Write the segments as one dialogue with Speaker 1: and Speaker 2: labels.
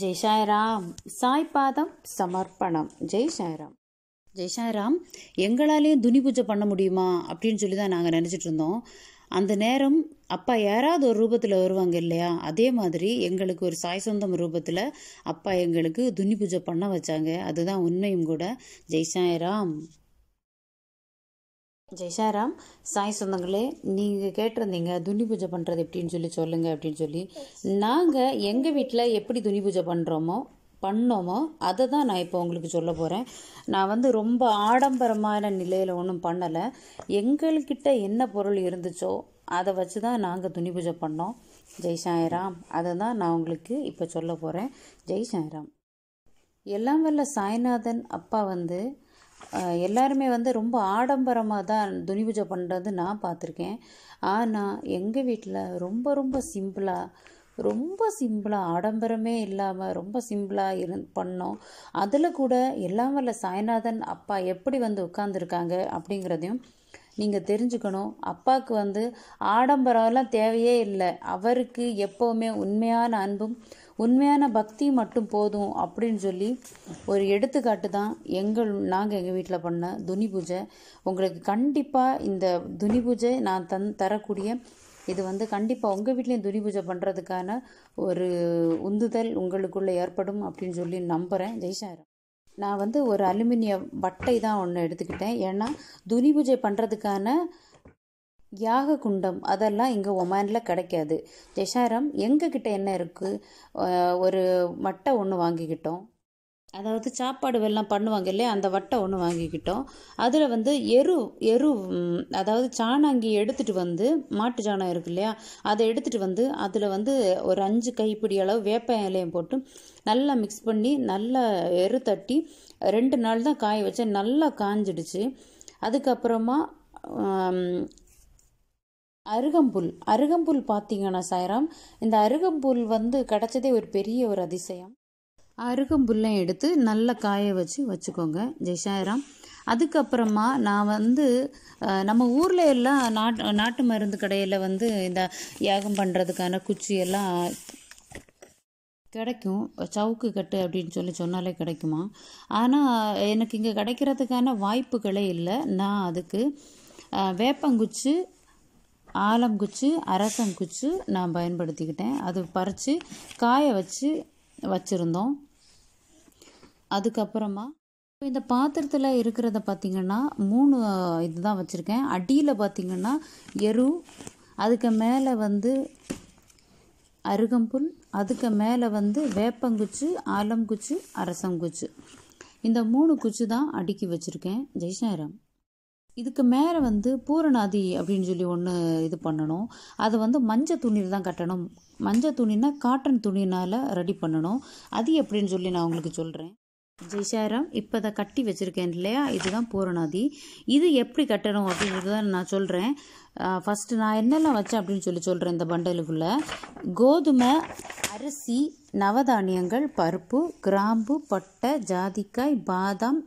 Speaker 1: ஜெய் சாய்ராம் சாய் பாதம் சமர்ப்பணம் ஜெய் சாய்ராம் ஜெய் சாய்ராம் எங்களாலேயும் துணி பூஜை பண்ண முடியுமா அப்படின்னு சொல்லி தான் நாங்கள் நினச்சிட்டு இருந்தோம் அந்த நேரம் அப்பா யாராவது ஒரு ரூபத்தில் வருவாங்க இல்லையா அதே மாதிரி எங்களுக்கு ஒரு சாய் சொந்தம் ரூபத்தில் அப்பா எங்களுக்கு துணி பூஜை பண்ண வச்சாங்க அதுதான் உண்மையும் கூட ஜெய் சாய்ராம் ஜெய்சாராம் சாய் சொந்தங்களே நீங்கள் கேட்டிருந்தீங்க துணி பூஜை பண்ணுறது எப்படின்னு சொல்லி சொல்லுங்கள் அப்படின்னு சொல்லி நாங்கள் எங்கள் வீட்டில் எப்படி துணி பூஜை பண்ணுறோமோ பண்ணோமோ அதை தான் நான் இப்போ உங்களுக்கு சொல்ல போகிறேன் நான் வந்து ரொம்ப ஆடம்பரமான நிலையில் ஒன்றும் பண்ணலை எங்கள்கிட்ட என்ன பொருள் இருந்துச்சோ அதை வச்சு தான் நாங்கள் துணி பூஜை பண்ணோம் ஜெய் சாய்ராம் அதை தான் நான் உங்களுக்கு இப்போ சொல்ல போகிறேன் ஜெய் சாய்ராம் எல்லாம் வல்ல சாய்நாதன் அப்பா வந்து எல்லாருமே வந்து ரொம்ப ஆடம்பரமாக தான் துணி பூஜை பண்ணுறது நான் பார்த்துருக்கேன் ஆனால் எங்கள் வீட்டில் ரொம்ப ரொம்ப சிம்பிளாக ரொம்ப சிம்பிளாக ஆடம்பரமே இல்லாமல் ரொம்ப சிம்பிளாக இரு பண்ணோம் அதில் கூட எல்லாம் வரல சாய்நாதன் அப்பா எப்படி வந்து உட்காந்துருக்காங்க அப்படிங்கிறதையும் நீங்கள் தெரிஞ்சுக்கணும் அப்பாவுக்கு வந்து ஆடம்பரம்லாம் தேவையே இல்லை அவருக்கு எப்போவுமே உண்மையான அன்பும் உண்மையான பக்தி மட்டும் போதும் அப்படின்னு சொல்லி ஒரு எடுத்துக்காட்டு தான் எங்கள் நாங்கள் எங்கள் வீட்டில் பண்ண துனி பூஜை உங்களுக்கு கண்டிப்பாக இந்த துனி பூஜை நான் தன் தரக்கூடிய இது வந்து கண்டிப்பாக உங்கள் வீட்லேயும் துனி பூஜை பண்ணுறதுக்கான ஒரு உந்துதல் உங்களுக்குள்ளே ஏற்படும் அப்படின்னு சொல்லி நம்புகிறேன் ஜெய்சாரம் நான் வந்து ஒரு அலுமினிய வட்டை தான் ஒன்று எடுத்துக்கிட்டேன் ஏன்னா துனி பூஜை பண்ணுறதுக்கான யாக குண்டம் அதெல்லாம் இங்கே ஒமானில் கிடைக்காது ஜெஷாரம் எங்ககிட்ட என்ன இருக்குது ஒரு வட்டை ஒன்று வாங்கிக்கிட்டோம் அதாவது சாப்பாடு வெள்ளம் பண்ணுவாங்க இல்லையா அந்த வட்டை ஒன்று வாங்கிக்கிட்டோம் அதில் வந்து எரு எரு அதாவது சாணாங்கி எடுத்துகிட்டு வந்து மாட்டு சாணம் இருக்கு இல்லையா அதை எடுத்துகிட்டு வந்து அதில் வந்து ஒரு அஞ்சு கைப்பிடி அளவு வேப்ப இலையம் போட்டு நல்லா மிக்ஸ் பண்ணி நல்லா எரு தட்டி ரெண்டு நாள் தான் காய வச்சேன் நல்லா காஞ்சிடுச்சு அதுக்கப்புறமா அருகம்புல் அருகம்புல் பார்த்தீங்கன்னா சாய்ராம் இந்த அருகம்புல் வந்து கிடச்சதே ஒரு பெரிய ஒரு அதிசயம் அருகம்புல்லையும் எடுத்து நல்லா காய வச்சு வச்சுக்கோங்க ஜெய் சாய்ராம் அதுக்கப்புறமா நான் வந்து நம்ம ஊரில் எல்லாம் நாட் நாட்டு மருந்து கடையில் வந்து இந்த யாகம் பண்ணுறதுக்கான குச்சி எல்லாம் கிடைக்கும் சவுக்கு கட்டு அப்படின்னு சொல்லி சொன்னாலே கிடைக்குமா ஆனால் எனக்கு இங்கே கிடைக்கிறதுக்கான வாய்ப்புகளே இல்லை நான் அதுக்கு வேப்பங்குச்சி ஆலங்குச்சி அரசங்குச்சி நான் பயன்படுத்திக்கிட்டேன் அது பறித்து காய வச்சு வச்சுருந்தோம் அதுக்கப்புறமா இந்த பாத்திரத்தில் இருக்கிறத பார்த்திங்கன்னா மூணு இதுதான் வச்சுருக்கேன் அடியில் பார்த்திங்கன்னா எரு அதுக்கு மேலே வந்து அருகம்புல் அதுக்கு மேலே வந்து வேப்பங்குச்சி ஆலங்குச்சி அரசங்குச்சி இந்த மூணு குச்சி தான் அடுக்கி வச்சுருக்கேன் ஜெய்சாராம் இதுக்கு மேலே வந்து பூரணாதி அப்படின்னு சொல்லி ஒன்று இது பண்ணணும் அது வந்து மஞ்சள் துணியில் தான் கட்டணும் மஞ்சள் துணினா காட்டன் துணினால் ரெடி பண்ணணும் அது எப்படின்னு சொல்லி நான் உங்களுக்கு சொல்கிறேன் ஜெய்சாரம் இப்போ அதை கட்டி வச்சுருக்கேன் இல்லையா இதுதான் பூரணாதி இது எப்படி கட்டணும் அப்படின்றது தான் நான் சொல்கிறேன் ஃபஸ்ட்டு நான் என்னெல்லாம் வச்சேன் அப்படின்னு சொல்லி சொல்கிறேன் இந்த பண்டலுக்குள்ளே கோதுமை அரிசி நவதானியங்கள் பருப்பு கிராம்பு பட்டை ஜாதிக்காய் பாதாம்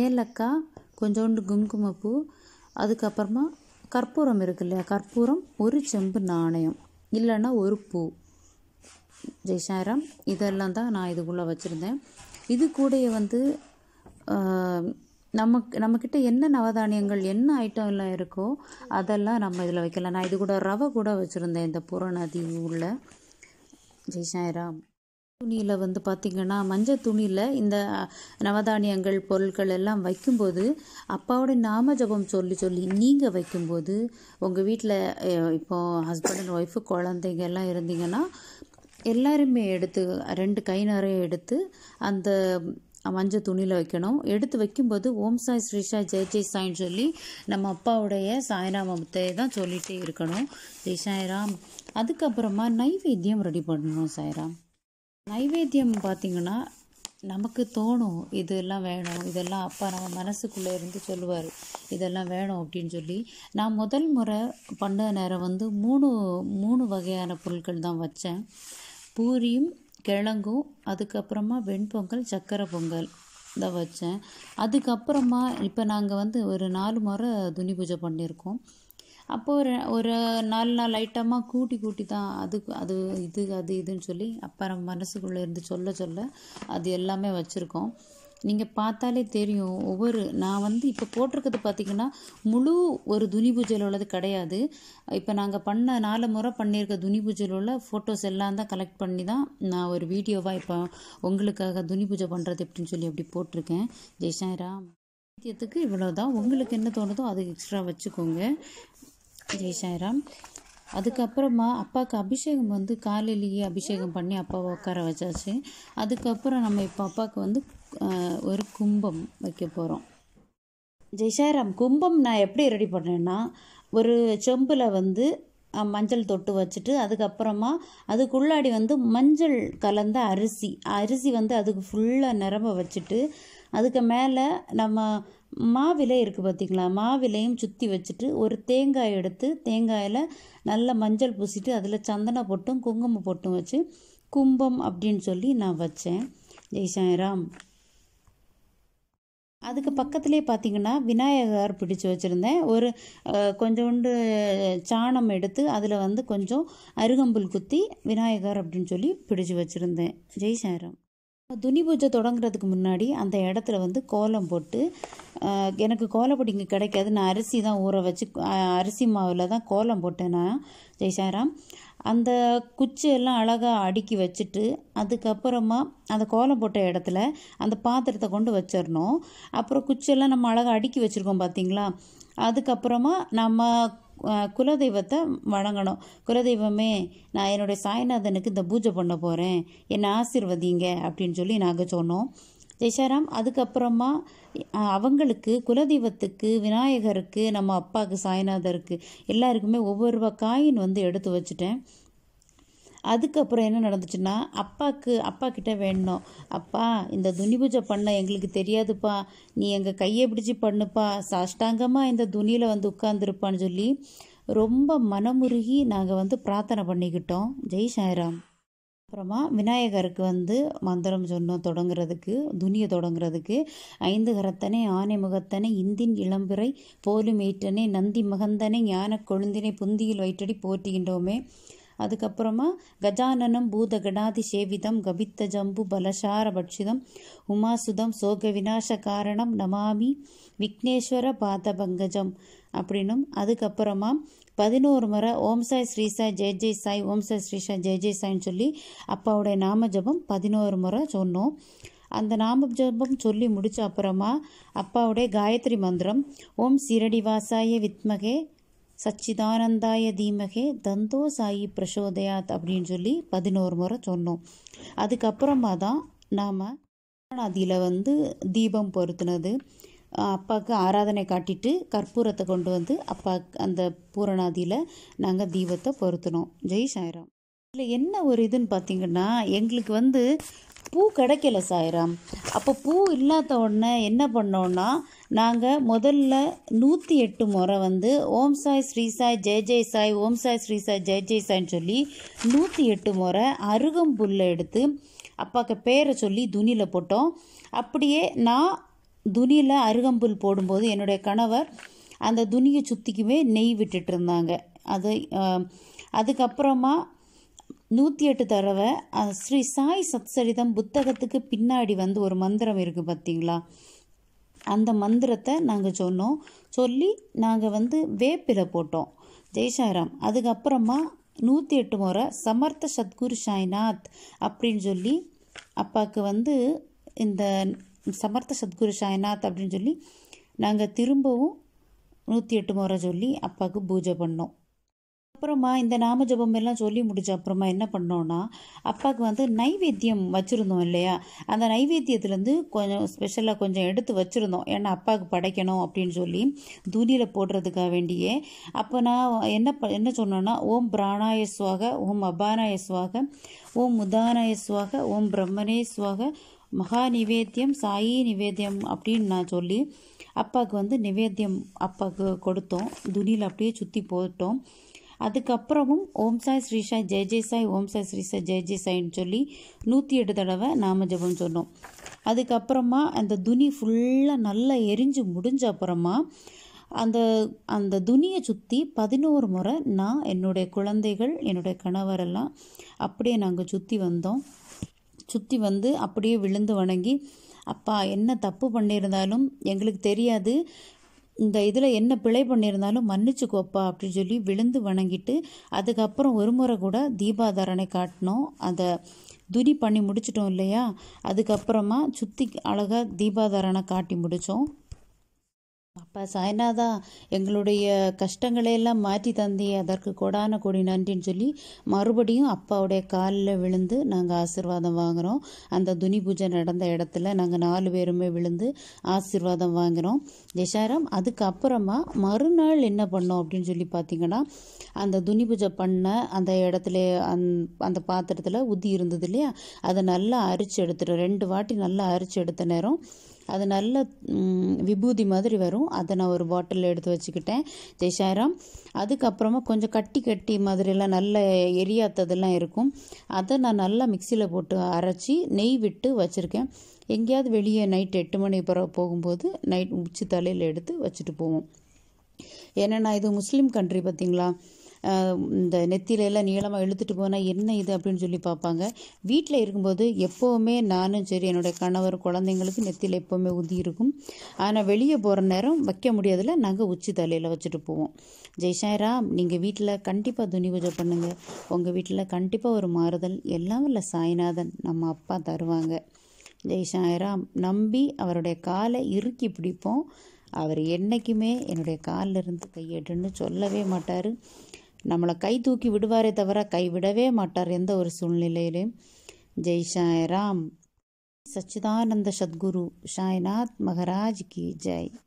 Speaker 1: ஏலக்காய் கொஞ்சோண்டு குங்குமப்பூ அதுக்கப்புறமா கற்பூரம் இருக்கு இல்லையா கற்பூரம் ஒரு செம்பு நாணயம் இல்லைன்னா ஒரு பூ ஜெய் இதெல்லாம் தான் நான் இதுக்குள்ளே வச்சுருந்தேன் இது கூட வந்து நமக்கு நம்மக்கிட்ட என்ன நவதானியங்கள் என்ன ஐட்டம் எல்லாம் இருக்கோ அதெல்லாம் நம்ம இதில் வைக்கலாம் நான் இது கூட ரவை கூட வச்சுருந்தேன் இந்த புறநதி உள்ள ஜெய் துணியில் வந்து பார்த்திங்கன்னா மஞ்சள் துணியில் இந்த நவதானியங்கள் பொருட்கள் எல்லாம் வைக்கும்போது அப்பாவோட நாம ஜபம் சொல்லி சொல்லி நீங்கள் வைக்கும்போது உங்கள் வீட்டில் இப்போது ஹஸ்பண்ட் அண்ட் ஒய்ஃபு குழந்தைங்க எல்லாம் இருந்தீங்கன்னா எல்லாருமே எடுத்து ரெண்டு கை நிறைய எடுத்து அந்த மஞ்சள் துணியில் வைக்கணும் எடுத்து வைக்கும்போது ஓம் சாய் ஸ்ரீஷா ஜெய் ஜெய் சாயின்னு சொல்லி நம்ம அப்பாவுடைய சாய்ராமத்தை தான் சொல்லிகிட்டே இருக்கணும் ஜெய் சாய்ராம் அதுக்கப்புறமா நைவேத்தியம் ரெடி பண்ணணும் சாய்ராம் நைவேத்தியம் பார்த்திங்கன்னா நமக்கு தோணும் இதெல்லாம் வேணும் இதெல்லாம் அப்பா நம்ம மனசுக்குள்ளே இருந்து சொல்லுவார் இதெல்லாம் வேணும் அப்படின்னு சொல்லி நான் முதல் முறை பண்ண நேரம் வந்து மூணு மூணு வகையான பொருட்கள் தான் வச்சேன் பூரியும் கிழங்கும் அதுக்கப்புறமா வெண்பொங்கல் சக்கரை பொங்கல் தான் வச்சேன் அதுக்கப்புறமா இப்போ நாங்கள் வந்து ஒரு நாலு முறை துணி பூஜை பண்ணியிருக்கோம் அப்போது ஒரு ஒரு நாலு நாலு ஐட்டமாக கூட்டி கூட்டி தான் அதுக்கு அது இது அது இதுன்னு சொல்லி அப்புறம் மனசுக்குள்ளே இருந்து சொல்ல சொல்ல அது எல்லாமே வச்சுருக்கோம் நீங்கள் பார்த்தாலே தெரியும் ஒவ்வொரு நான் வந்து இப்போ போட்டிருக்கிறது பார்த்திங்கன்னா முழு ஒரு துணி பூஜையில் உள்ளது கிடையாது இப்போ நாங்கள் பண்ண நாலு முறை பண்ணியிருக்க துணி பூஜையில் உள்ள ஃபோட்டோஸ் எல்லாம் தான் கலெக்ட் பண்ணி தான் நான் ஒரு வீடியோவாக இப்போ உங்களுக்காக துணி பூஜை பண்ணுறது எப்படின்னு சொல்லி அப்படி போட்டிருக்கேன் ஜெய்சாயிரா நித்தியத்துக்கு இவ்வளோ தான் உங்களுக்கு என்ன தோணுதோ அது எக்ஸ்ட்ரா வச்சுக்கோங்க ஜெய் சாய்ராம் அதுக்கப்புறமா அப்பாவுக்கு அபிஷேகம் வந்து காலையிலேயே அபிஷேகம் பண்ணி அப்பாவை உட்கார வச்சாச்சு அதுக்கப்புறம் நம்ம இப்போ அப்பாவுக்கு வந்து ஒரு கும்பம் வைக்க போகிறோம் ஜெய் சாய்ராம் கும்பம் நான் எப்படி ரெடி பண்ணேன்னா ஒரு செம்பில் வந்து மஞ்சள் தொட்டு வச்சுட்டு அதுக்கப்புறமா அதுக்குள்ளாடி வந்து மஞ்சள் கலந்த அரிசி அரிசி வந்து அதுக்கு ஃபுல்லாக நிரம்ப வச்சுட்டு அதுக்கு மேலே நம்ம மாவிலை இருக்குது பார்த்திங்களா மாவிலையும் சுற்றி வச்சுட்டு ஒரு தேங்காய் எடுத்து தேங்காயில் நல்லா மஞ்சள் பூசிட்டு அதில் சந்தன பொட்டும் குங்குமம் பொட்டும் வச்சு கும்பம் அப்படின்னு சொல்லி நான் வச்சேன் ஜெய் சாய்ராம் அதுக்கு பக்கத்துலேயே பார்த்தீங்கன்னா விநாயகர் பிடிச்சி வச்சுருந்தேன் ஒரு கொஞ்சோண்டு சாணம் எடுத்து அதில் வந்து கொஞ்சம் அருகம்புல் குத்தி விநாயகர் அப்படின்னு சொல்லி பிடிச்சி வச்சுருந்தேன் ஜெய் சாய்ராம் துணி பூஜை தொடங்குறதுக்கு முன்னாடி அந்த இடத்துல வந்து கோலம் போட்டு எனக்கு கோலப்பொடி இங்கே கிடைக்காது நான் அரிசி தான் ஊற வச்சு அரிசி மாவில் தான் கோலம் போட்டேன் நான் ஜெய்சாராம் அந்த குச்சியெல்லாம் அழகாக அடுக்கி வச்சுட்டு அதுக்கப்புறமா அந்த கோலம் போட்ட இடத்துல அந்த பாத்திரத்தை கொண்டு வச்சிடணும் அப்புறம் குச்சியெல்லாம் நம்ம அழகாக அடுக்கி வச்சுருக்கோம் பார்த்திங்களா அதுக்கப்புறமா நம்ம குலதெய்வத்தை வணங்கணும் குலதெய்வமே நான் என்னுடைய சாய்நாதனுக்கு இந்த பூஜை பண்ண போகிறேன் என்னை ஆசிர்வதிங்க அப்படின்னு சொல்லி நாங்கள் சொன்னோம் ஜெய்சாராம் அதுக்கப்புறமா அவங்களுக்கு குலதெய்வத்துக்கு விநாயகருக்கு நம்ம அப்பாவுக்கு சாய்நாதருக்கு எல்லாருக்குமே ஒவ்வொரு காயின் வந்து எடுத்து வச்சுட்டேன் அதுக்கப்புறம் என்ன நடந்துச்சுன்னா அப்பாவுக்கு அப்பா கிட்டே வேணும் அப்பா இந்த துணி பூஜை பண்ண எங்களுக்கு தெரியாதுப்பா நீ எங்கள் கையை பிடிச்சி பண்ணுப்பா சாஷ்டாங்கமாக இந்த துணியில் வந்து உட்காந்துருப்பான்னு சொல்லி ரொம்ப மனமுருகி நாங்கள் வந்து பிரார்த்தனை பண்ணிக்கிட்டோம் ஜெய் சாய்ராம் அப்புறமா விநாயகருக்கு வந்து மந்திரம் சொன்னோம் தொடங்குறதுக்கு துணியை தொடங்குறதுக்கு ஐந்து கரத்தனே ஆனை முகத்தனை இந்தின் இளம்பிறை போலும் ஈட்டனே நந்தி மகந்தனே ஞான கொழுந்தினை புந்தியில் வயிற்றடி போற்றுகின்றோமே அதுக்கப்புறமா கஜானனம் பூத கணாதி சேவிதம் கபித்த ஜம்பு பலசார பட்சிதம் உமாசுதம் சோக விநாச காரணம் நமாமி விக்னேஸ்வர பாத பங்கஜம் அப்படின்னும் அதுக்கப்புறமா பதினோரு முறை ஓம் சாய் ஸ்ரீ சாய் ஜெய் ஜெய் சாய் ஓம் சாய் ஸ்ரீ சாய் ஜெய் ஜெய் சாய்ன்னு சொல்லி அப்பாவுடைய நாம ஜபம் பதினோரு முறை சொன்னோம் அந்த நாம ஜபம் சொல்லி முடித்த அப்புறமா அப்பாவுடைய காயத்ரி மந்திரம் ஓம் சீரடி வாசாய வித்மகே சச்சிதானந்தாய தீமகே தந்தோ சாயி பிரசோதயாத் அப்படின்னு சொல்லி பதினோரு முறை சொன்னோம் அதுக்கப்புறமா தான் நாம் அதில் வந்து தீபம் பொருத்தினது அப்பாவுக்கு ஆராதனை காட்டிட்டு கற்பூரத்தை கொண்டு வந்து அப்பா அந்த பூரணாதியில் நாங்கள் தீபத்தை பொருத்தினோம் ஜெய் சாய்ராம் இதில் என்ன ஒரு இதுன்னு பார்த்தீங்கன்னா எங்களுக்கு வந்து பூ கிடைக்கல சாயிராம் அப்போ பூ இல்லாத உடனே என்ன பண்ணோன்னா நாங்கள் முதல்ல நூற்றி எட்டு முறை வந்து ஓம் சாய் ஸ்ரீ சாய் ஜெய் ஜெய் சாய் ஓம் சாய் ஸ்ரீ சாய் ஜெய் ஜெய் சாய்னு சொல்லி நூற்றி எட்டு முறை அருகம்புல்ல எடுத்து அப்பாவுக்கு பேரை சொல்லி துணியில் போட்டோம் அப்படியே நான் துணியில் அருகம்புல் போடும்போது என்னுடைய கணவர் அந்த துணியை சுற்றிக்குமே நெய் விட்டுட்டு இருந்தாங்க அது அதுக்கப்புறமா நூற்றி எட்டு தடவை ஸ்ரீ சாய் சத்சரிதம் புத்தகத்துக்கு பின்னாடி வந்து ஒரு மந்திரம் இருக்குது பார்த்தீங்களா அந்த மந்திரத்தை நாங்கள் சொன்னோம் சொல்லி நாங்கள் வந்து வேப்பில போட்டோம் ஜெய்சாராம் அதுக்கப்புறமா நூற்றி எட்டு முறை சமர்த்த சத்குரு சாய்நாத் அப்படின்னு சொல்லி அப்பாவுக்கு வந்து இந்த சமர்த்த சத்குரு சாய்நாத் அப்படின்னு சொல்லி நாங்கள் திரும்பவும் நூற்றி எட்டு முறை சொல்லி அப்பாவுக்கு பூஜை பண்ணோம் அப்புறமா இந்த நாம ஜபம் எல்லாம் சொல்லி முடிச்ச அப்புறமா என்ன பண்ணோன்னா அப்பாவுக்கு வந்து நைவேத்தியம் வச்சுருந்தோம் இல்லையா அந்த நைவேத்தியத்துலேருந்து கொஞ்சம் ஸ்பெஷலாக கொஞ்சம் எடுத்து வச்சுருந்தோம் ஏன்னா அப்பாவுக்கு படைக்கணும் அப்படின்னு சொல்லி துணியில் போடுறதுக்காக வேண்டியே அப்போ நான் என்ன என்ன சொன்னோன்னா ஓம் பிராணாயஸ்வாக ஓம் அபானாயஸ்வாக ஓம் முதானாயஸ்வாக ஓம் பிரம்மணேஸ்வாக மகா நிவேத்தியம் சாயி நிவேத்தியம் அப்படின்னு நான் சொல்லி அப்பாவுக்கு வந்து நிவேத்தியம் அப்பாவுக்கு கொடுத்தோம் துணியில் அப்படியே சுற்றி போட்டோம் அதுக்கப்புறமும் ஓம் சாய் ஸ்ரீ சாய் ஜெய ஜெய் சாய் ஓம் சாய் ஸ்ரீ சாய் ஜெய சாய்ன்னு சொல்லி நூற்றி எட்டு தடவை நாம ஜபம் சொன்னோம் அதுக்கப்புறமா அந்த துணி ஃபுல்லாக நல்லா எரிஞ்சு முடிஞ்ச அப்புறமா அந்த அந்த துணியை சுற்றி பதினோரு முறை நான் என்னுடைய குழந்தைகள் என்னுடைய கணவரெல்லாம் அப்படியே நாங்கள் சுற்றி வந்தோம் சுற்றி வந்து அப்படியே விழுந்து வணங்கி அப்பா என்ன தப்பு பண்ணியிருந்தாலும் எங்களுக்கு தெரியாது இந்த இதில் என்ன பிழை பண்ணியிருந்தாலும் மன்னிச்சுக்கோப்பா அப்படின்னு சொல்லி விழுந்து வணங்கிட்டு அதுக்கப்புறம் ஒரு முறை கூட தீபாதாரனை காட்டினோம் அதை துணி பண்ணி முடிச்சிட்டோம் இல்லையா அதுக்கப்புறமா சுற்றி அழகாக தீபாதாரனை காட்டி முடித்தோம் இப்போ சாய்நாதா எங்களுடைய கஷ்டங்களை எல்லாம் மாற்றி தந்தி அதற்கு கொடான கொடி நன்றின்னு சொல்லி மறுபடியும் அப்பாவுடைய காலில் விழுந்து நாங்கள் ஆசிர்வாதம் வாங்குகிறோம் அந்த துனி பூஜை நடந்த இடத்துல நாங்கள் நாலு பேருமே விழுந்து ஆசிர்வாதம் வாங்குகிறோம் ஜெஷாராம் அதுக்கப்புறமா மறுநாள் என்ன பண்ணோம் அப்படின்னு சொல்லி பார்த்தீங்கன்னா அந்த துனி பூஜை பண்ண அந்த இடத்துல அந் அந்த பாத்திரத்தில் உதி இருந்தது இல்லையா அதை நல்லா அரிச்சு எடுத்துட்டோம் ரெண்டு வாட்டி நல்லா அரிச்சு எடுத்த நேரம் அது நல்ல விபூதி மாதிரி வரும் அதை நான் ஒரு பாட்டிலில் எடுத்து வச்சுக்கிட்டேன் தேசாயிரம் அதுக்கப்புறமா கொஞ்சம் கட்டி கட்டி மாதிரிலாம் நல்ல எரியாத்ததெல்லாம் இருக்கும் அதை நான் நல்லா மிக்சியில் போட்டு அரைச்சி நெய் விட்டு வச்சுருக்கேன் எங்கேயாவது வெளியே நைட் எட்டு மணி பிறகு போகும்போது நைட் உச்சி தலையில் எடுத்து வச்சுட்டு போவோம் ஏன்னா நான் இது முஸ்லீம் கண்ட்ரி பார்த்தீங்களா இந்த நெத்தியிலெல்லாம் நீளமாக இழுத்துட்டு போனால் என்ன இது அப்படின்னு சொல்லி பார்ப்பாங்க வீட்டில் இருக்கும்போது எப்போவுமே நானும் சரி என்னுடைய கணவர் குழந்தைங்களுக்கு நெத்தியில் எப்போவுமே உதி இருக்கும் ஆனால் வெளியே போகிற நேரம் வைக்க முடியாதுல நாங்கள் உச்சி தலையில் வச்சுட்டு போவோம் ஜெய்சாய்ராம் நீங்கள் வீட்டில் கண்டிப்பாக துணி பூஜை பண்ணுங்கள் உங்கள் வீட்டில் கண்டிப்பாக ஒரு மாறுதல் எல்லாம் இல்லை சாய்நாதன் நம்ம அப்பா தருவாங்க ஜெய்சாய்ராம் நம்பி அவருடைய காலை இறுக்கி பிடிப்போம் அவர் என்றைக்குமே என்னுடைய காலில் இருந்து கையேட்டுன்னு சொல்லவே மாட்டார் நம்மளை கை தூக்கி விடுவாரே தவிர கைவிடவே மாட்டார் எந்த ஒரு சூழ்நிலையிலும் ஜெய் சாய் ராம் சச்சிதானந்த சத்குரு சாய்நாத் மகராஜ் கி ஜெய்